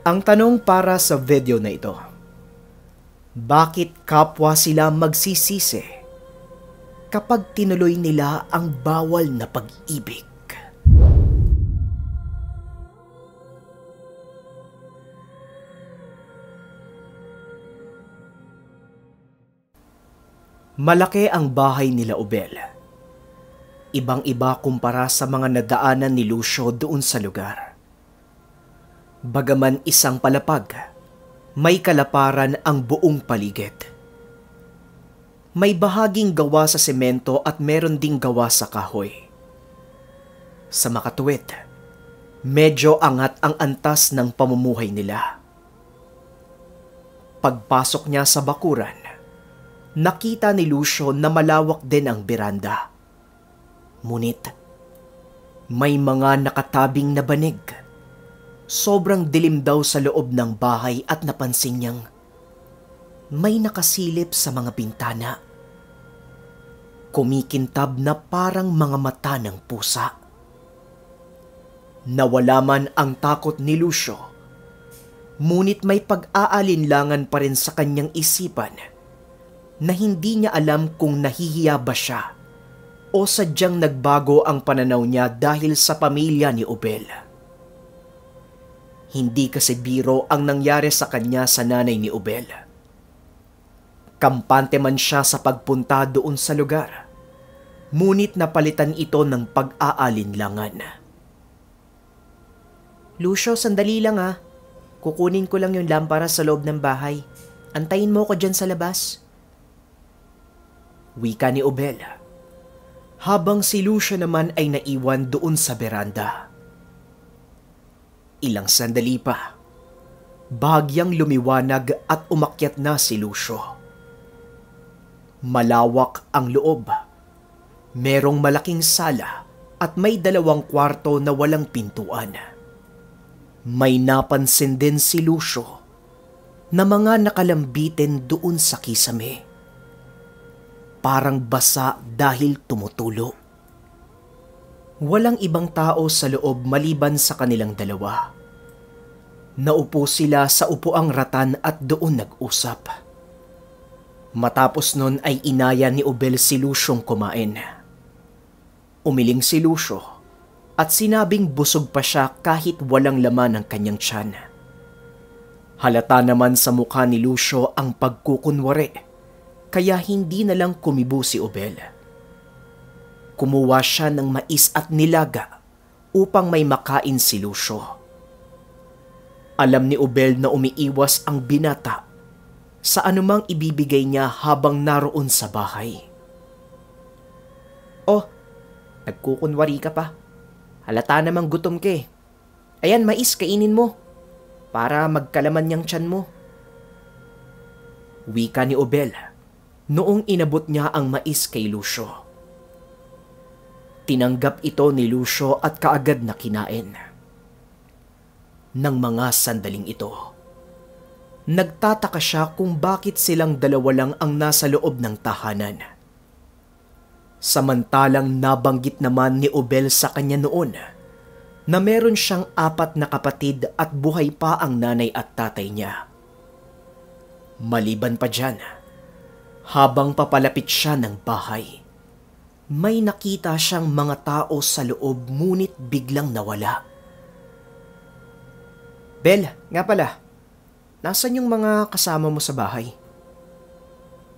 Ang tanong para sa video na ito, bakit kapwa sila magsisisi kapag tinuloy nila ang bawal na pag-ibig? Malaki ang bahay nila Ubel. Ibang-iba kumpara sa mga nadaanan ni Lucio doon sa lugar. Bagaman isang palapag, may kalaparan ang buong paligid. May bahaging gawa sa semento at meron ding gawa sa kahoy. Sa makatuwid, medyo angat ang antas ng pamumuhay nila. Pagpasok niya sa bakuran, nakita ni Lucio na malawak din ang beranda. Ngunit, may mga nakatabing na banig Sobrang dilim daw sa loob ng bahay at napansin niyang may nakasilip sa mga bintana. Kumikintab na parang mga mata ng pusa. Nawala man ang takot ni Lucio, ngunit may pag-aalinlangan pa rin sa kanyang isipan na hindi niya alam kung nahihiya ba siya o sadyang nagbago ang pananaw niya dahil sa pamilya ni Obel. Hindi kasi biro ang nangyari sa kanya sa nanay ni Ubel. Kampante man siya sa pagpunta doon sa lugar, munit napalitan ito ng pag-aalinlangan. Lucio, sandali lang ah. Kukunin ko lang yung lampara sa loob ng bahay. Antayin mo ko dyan sa labas. Wika ni Obel. Habang si Lucio naman ay naiwan doon sa beranda ilang sandali pa. Bagyang lumiwanag at umakyat na si Lucio. Malawak ang loob. Merong malaking sala at may dalawang kwarto na walang pintuan. May napansin din si Lucio na mga nakalambitin doon sa kisame. Parang basa dahil tumutulo. Walang ibang tao sa loob maliban sa kanilang dalawa. Naupo sila sa upuang ratan at doon nag-usap. Matapos nun ay inaya ni Obel si Lucio'ng kumain. Umiling si Lucio at sinabing busog pa siya kahit walang laman ang kanyang tiyan. Halata naman sa mukha ni Lucio ang pagkukunwari, kaya hindi na lang kumibo si Obel kumuha siya ng mais at nilaga upang may makain si Lucio. Alam ni Obel na umiiwas ang binata sa anumang ibibigay niya habang naroon sa bahay. Oh, nagkukunwari ka pa. Halata namang gutom ka eh. Ayan, mais, kainin mo. Para magkalaman niyang tiyan mo. Wika ni Obel noong inabot niya ang mais kay Lucio. Tinanggap ito ni Lucio at kaagad na kinain. Nang mga sandaling ito, nagtataka siya kung bakit silang dalawa lang ang nasa loob ng tahanan. Samantalang nabanggit naman ni Obel sa kanya noon na meron siyang apat na kapatid at buhay pa ang nanay at tatay niya. Maliban pa dyan, habang papalapit siya ng bahay, may nakita siyang mga tao sa loob ngunit biglang nawala. Bel, nga pala, nasan yung mga kasama mo sa bahay?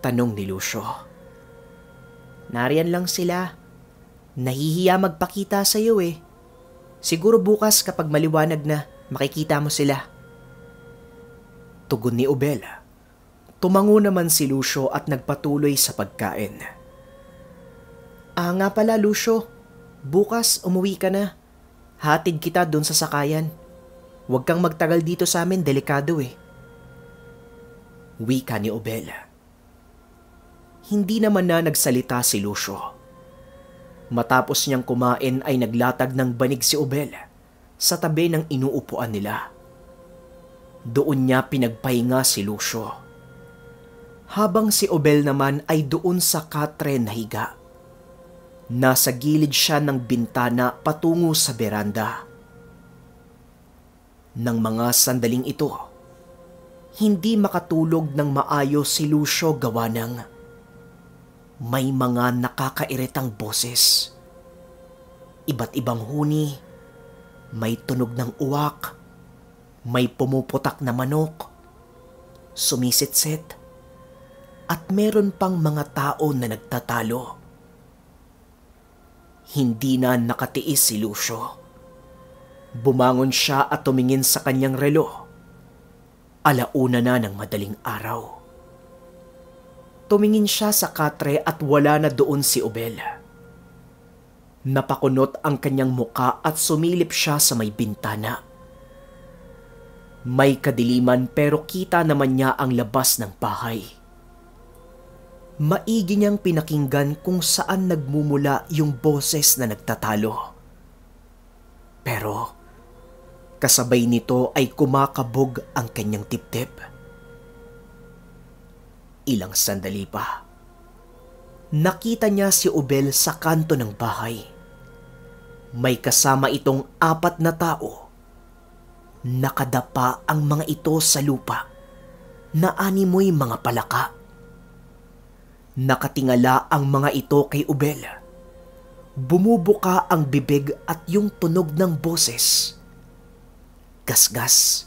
Tanong ni Lucio. Nariyan lang sila. Nahihiya magpakita sa iyo eh. Siguro bukas kapag maliwanag na, makikita mo sila. Tugon ni Obela. Tumango naman si Lucio at nagpatuloy sa pagkain. Ah nga pala Lucio, bukas umuwi ka na. Hatid kita doon sa sakayan. Huwag kang magtagal dito sa amin, delikado eh. Wika ni Obela. Hindi naman na nagsalita si Lucio. Matapos niyang kumain ay naglatag ng banig si Obela sa tabi ng inuupuan nila. Doon niya pinagpahinga si Lucio. Habang si Obel naman ay doon sa katre na higa. Nasa gilid siya ng bintana patungo sa beranda. Nang mga sandaling ito, hindi makatulog ng maayos si Lucio gawa ng may mga nakakairitang boses. Iba't ibang huni, may tunog ng uwak, may pumuputak na manok, sumisitsit, at meron pang mga tao na nagtatalo. Hindi na nakatiis si Lucio. Bumangon siya at tumingin sa kanyang relo. Alauna na ng madaling araw. Tumingin siya sa katre at wala na doon si Obel. Napakunot ang kanyang muka at sumilip siya sa may bintana. May kadiliman pero kita naman niya ang labas ng bahay. Maigi niyang pinakinggan kung saan nagmumula yung boses na nagtatalo. Pero kasabay nito ay kumakabog ang kanyang tip-tip. Ilang sandali pa, nakita niya si Obel sa kanto ng bahay. May kasama itong apat na tao. Nakadapa ang mga ito sa lupa. Naanimoy mga palaka. Nakatingala ang mga ito kay Ubel. Bumubuka ang bibig at yung tunog ng boses. Gasgas.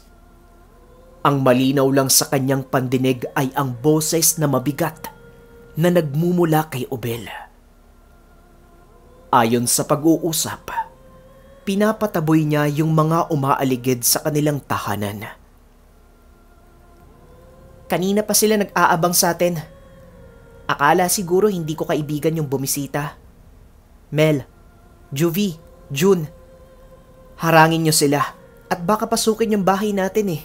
Ang malinaw lang sa kanyang pandinig ay ang boses na mabigat na nagmumula kay Ubel. Ayon sa pag-uusap, pinapataboy niya yung mga umaaligid sa kanilang tahanan. Kanina pa sila nag-aabang sa atin. Akala siguro hindi ko kaibigan yung bumisita. Mel, Juvie, June, harangin nyo sila at baka pasukin yung bahay natin eh.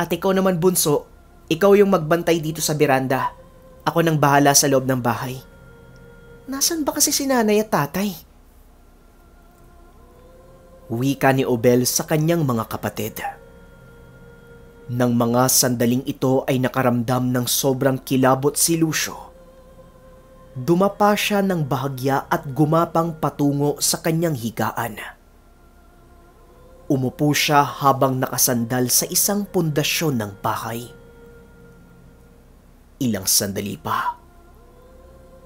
At ikaw naman bunso, ikaw yung magbantay dito sa beranda. Ako nang bahala sa loob ng bahay. Nasaan ba kasi si nanay at tatay? Wika ni Obel sa kanyang mga kapatid. Nang mga sandaling ito ay nakaramdam ng sobrang kilabot si Lucio. Dumapa siya ng bahagya at gumapang patungo sa kanyang higaan. Umupo siya habang nakasandal sa isang pundasyon ng bahay. Ilang sandali pa,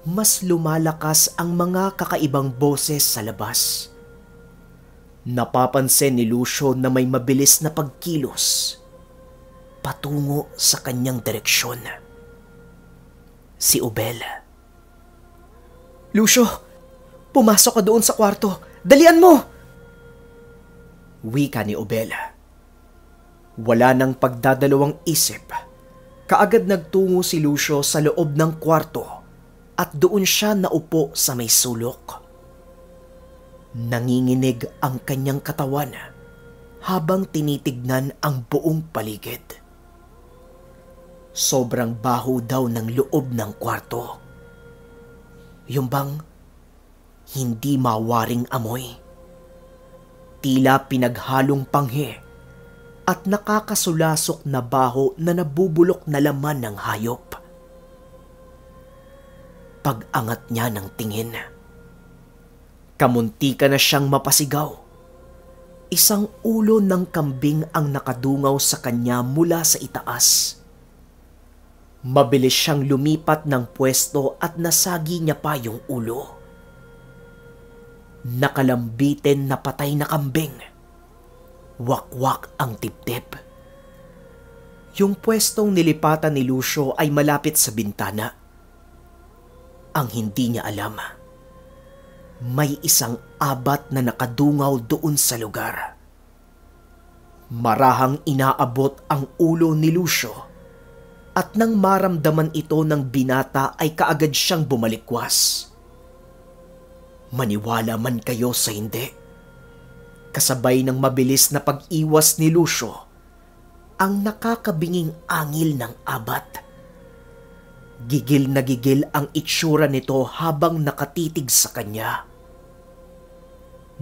mas lumalakas ang mga kakaibang boses sa labas. Napapansin ni Lucio na may mabilis na pagkilos patungo sa kanyang direksyon. Si Obel. Lucio, pumasok ka doon sa kwarto. Dalian mo! Wika ni Obel. Wala nang pagdadalawang isip. Kaagad nagtungo si Lucio sa loob ng kwarto at doon siya naupo sa may sulok. Nanginginig ang kanyang katawan habang tinitignan ang buong paligid. Sobrang baho daw ng loob ng kwarto. Yung bang hindi mawaring amoy. Tila pinaghalong panghe at nakakasulasok na baho na nabubulok na laman ng hayop. Pag-angat niya ng tingin. Kamunti ka na siyang mapasigaw. Isang ulo ng kambing ang nakadungaw sa kanya mula sa itaas. Mabilis siyang lumipat ng pwesto at nasagi niya pa yung ulo. Nakalambitin na patay na kambing. Wakwak ang tip-tip. Yung pwestong nilipatan ni Lucio ay malapit sa bintana. Ang hindi niya alam, may isang abat na nakadungaw doon sa lugar. Marahang inaabot ang ulo ni Lucio at nang maramdaman ito ng binata ay kaagad siyang bumalikwas. Maniwala man kayo sa hindi. Kasabay ng mabilis na pag-iwas ni Lucio, ang nakakabinging angil ng abat. Gigil na gigil ang itsura nito habang nakatitig sa kanya.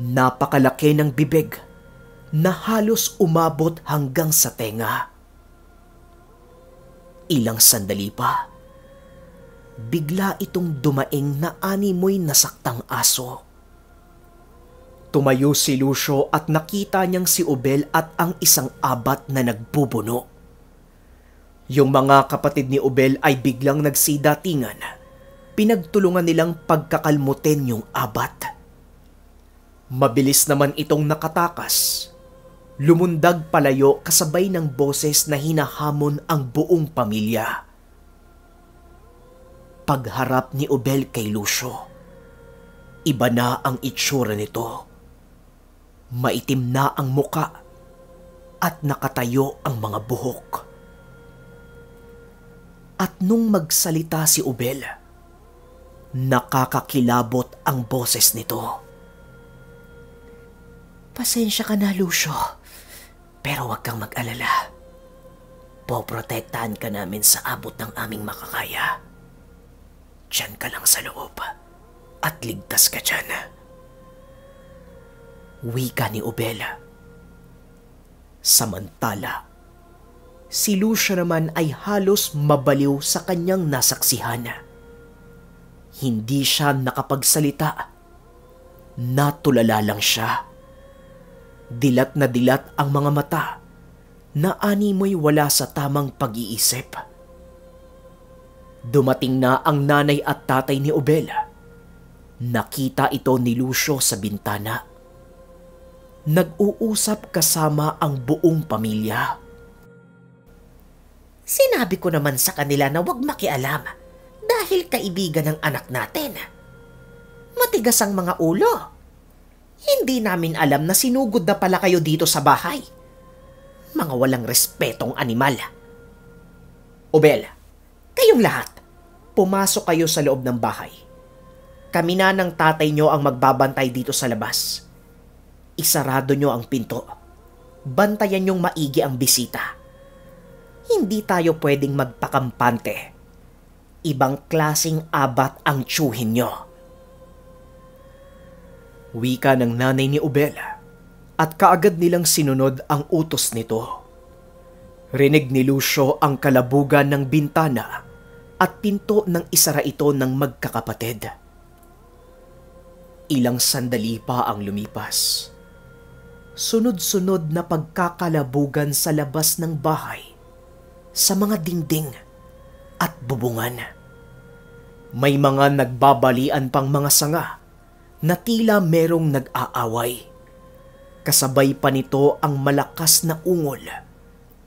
Napakalaki ng bibig na halos umabot hanggang sa tenga. Ilang sandali pa, bigla itong dumaing na animoy nasaktang aso. Tumayo si Lucio at nakita niyang si Obel at ang isang abat na nagbubuno. Yung mga kapatid ni Obel ay biglang nagsidatingan. Pinagtulungan nilang pagkakalmutin yung abat. Mabilis naman itong nakatakas Lumundag palayo kasabay ng boses na hinahamon ang buong pamilya. Pagharap ni Obel kay Lucio, iba na ang itsura nito. Maitim na ang muka at nakatayo ang mga buhok. At nung magsalita si Obel, nakakakilabot ang boses nito. Pasensya ka na, Lucio. Pero huwag kang mag-alala. Poprotektahan ka namin sa abot ng aming makakaya. Diyan ka lang sa loob. At ligtas ka dyan. Wika ni Obela. Samantala, si Lucia naman ay halos mabaliw sa kanyang nasaksihan. Hindi siya nakapagsalita. Natulala lang siya Dilat na dilat ang mga mata na animoy wala sa tamang pag-iisip. Dumating na ang nanay at tatay ni Obel. Nakita ito ni Lucio sa bintana. Nag-uusap kasama ang buong pamilya. Sinabi ko naman sa kanila na huwag makialam dahil kaibigan ng anak natin. Matigas ang mga ulo. Hindi namin alam na sinugod na pala kayo dito sa bahay. Mga walang respetong animal. Obel, kayong lahat, pumasok kayo sa loob ng bahay. Kami na ng tatay nyo ang magbabantay dito sa labas. Isarado nyo ang pinto. Bantayan nyong maigi ang bisita. Hindi tayo pwedeng magpakampante. Ibang klasing abat ang tsuhin nyo wika ng nanay ni Ubela at kaagad nilang sinunod ang utos nito. Rinig ni Lucio ang kalabugan ng bintana at pinto ng isara ito ng magkakapatid. Ilang sandali pa ang lumipas. Sunod-sunod na pagkakalabugan sa labas ng bahay, sa mga dingding at bubungan. May mga nagbabalian pang mga sanga na tila merong nag-aaway. Kasabay pa nito ang malakas na ungol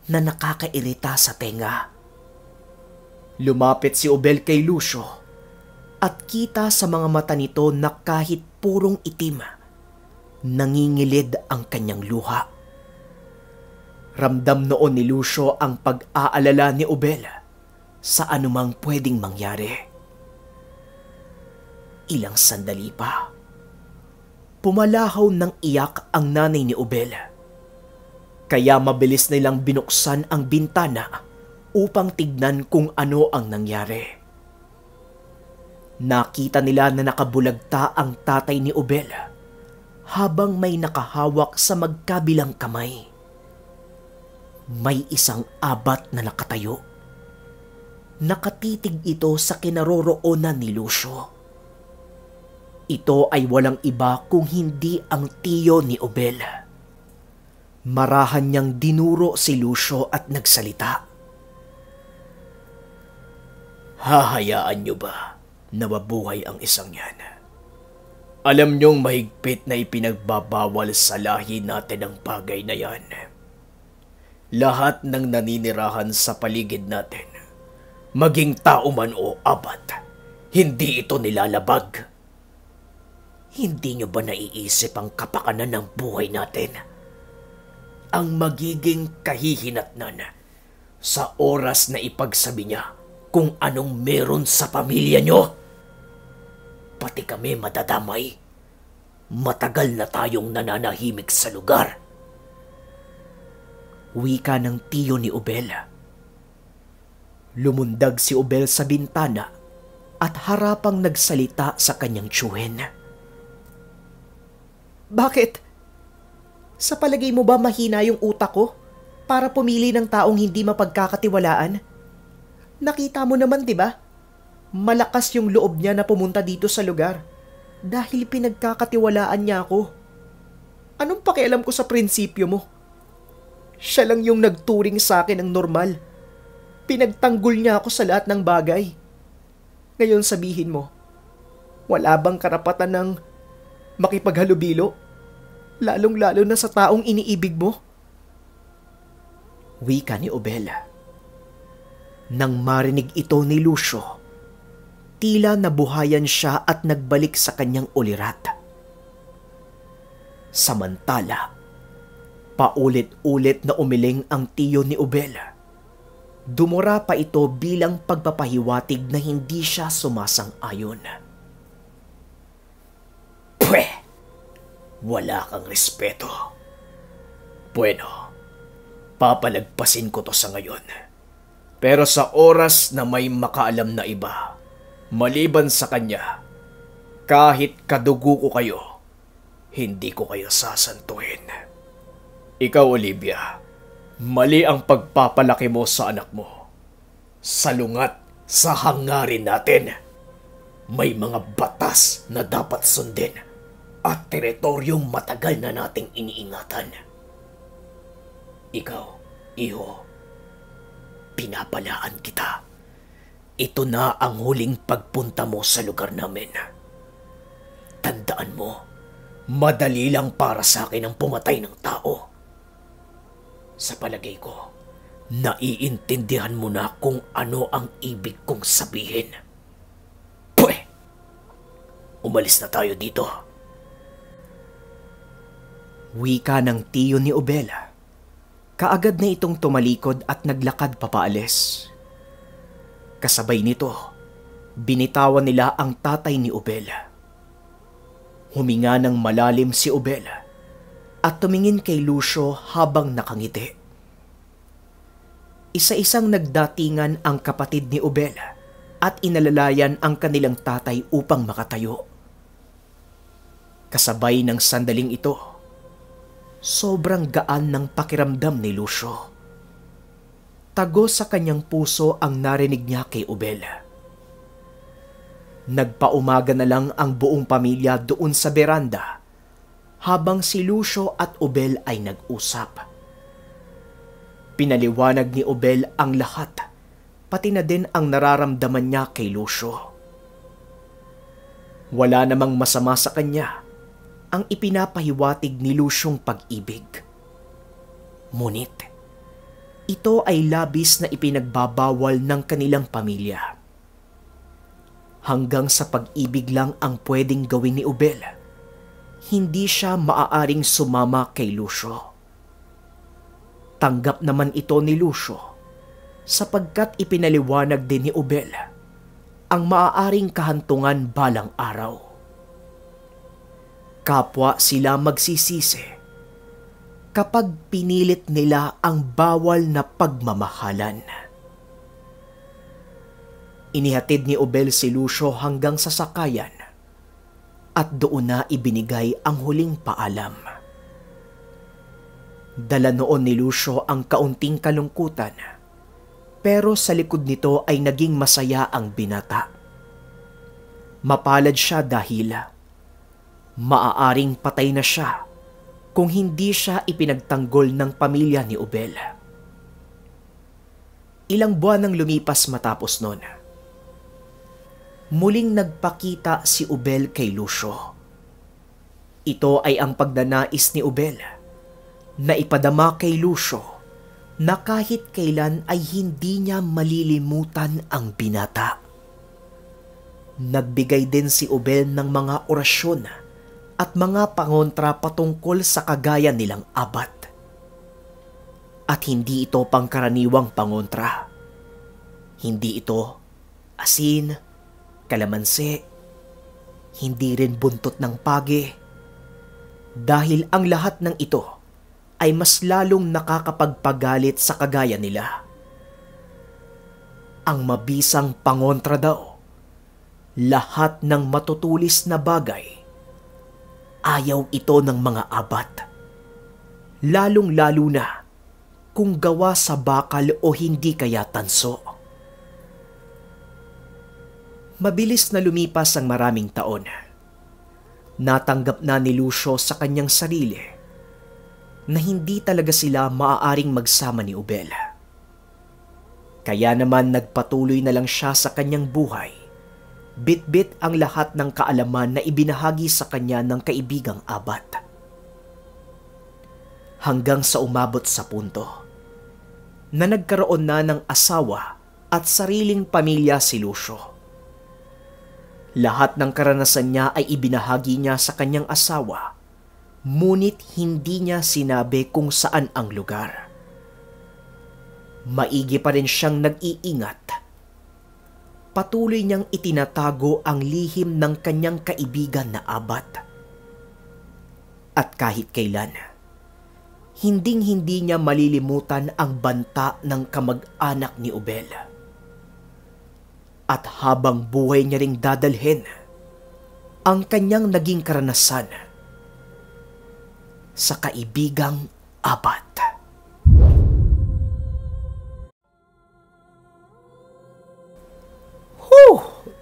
na nakakairita sa tenga. Lumapit si Obel kay Lucio at kita sa mga mata nito na kahit purong itim, nangingilid ang kanyang luha. Ramdam noon ni Lucio ang pag-aalala ni Obel sa anumang pwedeng mangyari. Ilang sandali pa Pumalahaw ng iyak ang nanay ni Obel. Kaya mabilis nilang binuksan ang bintana upang tignan kung ano ang nangyari. Nakita nila na nakabulagta ang tatay ni Obel habang may nakahawak sa magkabilang kamay. May isang abat na nakatayo. Nakatitig ito sa kinaroroonan ni Lucio. Ito ay walang iba kung hindi ang tiyo ni Obel. Marahan niyang dinuro si Lucio at nagsalita. Hahayaan niyo ba na mabuhay ang isang yan? Alam niyong mahigpit na ipinagbabawal sa lahi natin ang bagay na yan. Lahat ng naninirahan sa paligid natin, maging tao man o abat, hindi ito nilalabag. Hindi nyo ba naiisip ang kapakanan ng buhay natin? Ang magiging kahihinatnan sa oras na ipagsabi niya kung anong meron sa pamilya nyo. Pati kami madadamay. Matagal na tayong nananahimik sa lugar. Wika ng tiyo ni Obela. Lumundag si Obel sa bintana at harapang nagsalita sa kanyang tsuhin. Bakit? Sa palagay mo ba mahina yung utak ko? Para pumili ng taong hindi mapagkakatiwalaan? Nakita mo naman, di ba? Malakas yung loob niya na pumunta dito sa lugar. Dahil pinagkakatiwalaan niya ako. Anong pakialam ko sa prinsipyo mo? Siya lang yung nagturing sa akin ng normal. Pinagtanggol niya ako sa lahat ng bagay. Ngayon sabihin mo, wala bang karapatan ng makipaghalubilo? lalong-lalo na sa taong iniibig mo? Wika ni Obela. Nang marinig ito ni Lucio, tila nabuhayan siya at nagbalik sa kanyang ulirat. Samantala, paulit-ulit na umiling ang tiyo ni Obela. Dumura pa ito bilang pagpapahiwatig na hindi siya sumasang-ayon. Wala kang respeto. Bueno, papalagpasin ko to sa ngayon. Pero sa oras na may makaalam na iba, maliban sa kanya, kahit kadugo ko kayo, hindi ko kayo sasantuhin. Ikaw, Olivia, mali ang pagpapalaki mo sa anak mo. Salungat sa hangarin natin. May mga batas na dapat sundin at teritoryong matagal na nating iniingatan. Ikaw, iho, pinapalaan kita. Ito na ang huling pagpunta mo sa lugar namin. Tandaan mo, madali lang para sa akin ang pumatay ng tao. Sa palagay ko, naiintindihan mo na kung ano ang ibig kong sabihin. Pwe! Umalis na tayo dito. Wika ng tiyo ni Obela. Kaagad na itong tumalikod at naglakad papaalis. Kasabay nito, binitawan nila ang tatay ni Obela. Huminga ng malalim si Obela at tumingin kay Lucio habang nakangiti. Isa-isang nagdatingan ang kapatid ni Obela at inalalayan ang kanilang tatay upang makatayo. Kasabay ng sandaling ito, Sobrang gaan ng pakiramdam ni Lucio. Tago sa kanyang puso ang narinig niya kay Ubel. Nagpaumaga na lang ang buong pamilya doon sa beranda habang si Lucio at Ubel ay nag-usap. Pinaliwanag ni Ubel ang lahat, pati na din ang nararamdaman niya kay Lucio. Wala namang masama sa kanya ang ipinapahiwatig ni Lusyong pag-ibig. Ngunit, ito ay labis na ipinagbabawal ng kanilang pamilya. Hanggang sa pag-ibig lang ang pwedeng gawin ni Ubel. Hindi siya maaaring sumama kay Lucio. Tanggap naman ito ni Lucio sapagkat ipinaliwanag din ni Ubel ang maaaring kahantungan balang araw kapwa sila magsisisi kapag pinilit nila ang bawal na pagmamahalan. Inihatid ni Obel si Lucio hanggang sa sakayan at doon na ibinigay ang huling paalam. Dala noon ni Lucio ang kaunting kalungkutan pero sa likod nito ay naging masaya ang binata. Mapalad siya dahil Maaaring patay na siya kung hindi siya ipinagtanggol ng pamilya ni Ubel. Ilang buwan nang lumipas matapos noon. Muling nagpakita si Ubel kay Lucio. Ito ay ang pagdanais ni Ubel na ipadama kay Lucio na kahit kailan ay hindi niya malilimutan ang binata. Nagbigay din si Obel ng mga orasyon at mga pangontra patungkol sa kagaya nilang abat. At hindi ito pangkaraniwang pangontra. Hindi ito asin, kalamansi, hindi rin buntot ng pagi. Dahil ang lahat ng ito ay mas lalong nakakapagpagalit sa kagaya nila. Ang mabisang pangontra daw, lahat ng matutulis na bagay ayaw ito ng mga abat. Lalong-lalo na kung gawa sa bakal o hindi kaya tanso. Mabilis na lumipas ang maraming taon. Natanggap na ni Lucio sa kanyang sarili na hindi talaga sila maaaring magsama ni Ubel. Kaya naman nagpatuloy na lang siya sa kanyang buhay bitbit ang lahat ng kaalaman na ibinahagi sa kanya ng kaibigang abat. Hanggang sa umabot sa punto na nagkaroon na ng asawa at sariling pamilya si Lucio. Lahat ng karanasan niya ay ibinahagi niya sa kanyang asawa, ngunit hindi niya sinabi kung saan ang lugar. Maigi pa rin siyang nag-iingat patuloy niyang itinatago ang lihim ng kanyang kaibigan na abat. At kahit kailan, hinding-hindi niya malilimutan ang banta ng kamag-anak ni Obel. At habang buhay niya ring dadalhin, ang kanyang naging karanasan sa kaibigang abat.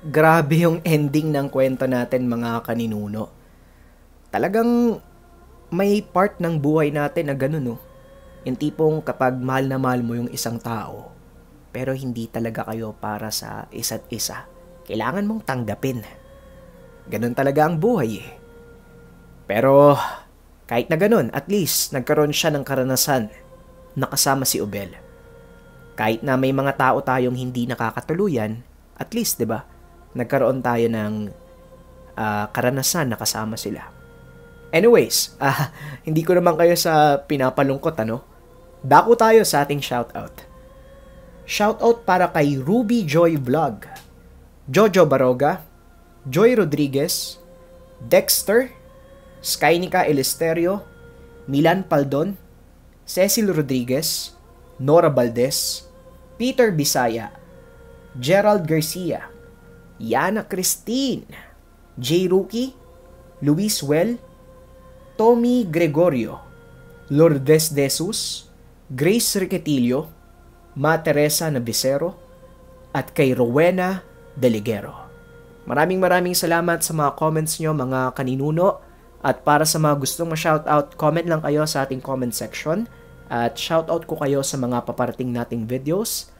Grabe yung ending ng kwento natin mga kaninuno. Talagang may part ng buhay natin na ganun no. Yung tipong kapag mahal na mahal mo yung isang tao, pero hindi talaga kayo para sa isa't isa. Kailangan mong tanggapin. Ganun talaga ang buhay eh. Pero kahit na ganun, at least nagkaroon siya ng karanasan na kasama si Obel. Kahit na may mga tao tayong hindi nakakatuluyan, at least 'di ba? nagkaroon tayo ng uh, karanasan na kasama sila. Anyways, uh, hindi ko naman kayo sa pinapalungkot ano. Dako tayo sa ating shoutout. Shoutout para kay Ruby Joy Vlog, Jojo Baroga, Joy Rodriguez, Dexter, Skynica Elisterio, Milan Paldon, Cecil Rodriguez, Nora Valdez, Peter Bisaya, Gerald Garcia, Yana Christine, J. Rookie, Luis Well, Tommy Gregorio, Lourdes Desus, Grace Riquetillo, Ma Teresa Nabisero, at kay Rowena Deligero. Maraming maraming salamat sa mga comments nyo mga kaninuno at para sa mga gustong ma-shoutout, comment lang kayo sa ating comment section at shoutout ko kayo sa mga paparating nating videos.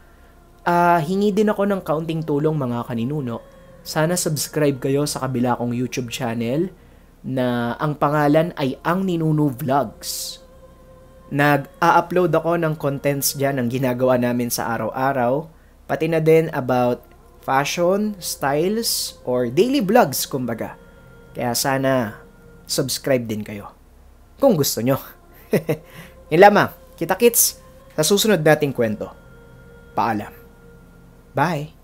Uh, hingi din ako ng kaunting tulong mga kaninuno sana subscribe kayo sa kabila kong YouTube channel na ang pangalan ay Ang Ninuno Vlogs. Nag-a-upload ako ng contents dyan ng ginagawa namin sa araw-araw, pati na din about fashion, styles, or daily vlogs kumbaga. Kaya sana subscribe din kayo. Kung gusto nyo. Yun lamang. Kita-kits sa susunod nating kwento. Paalam. Bye!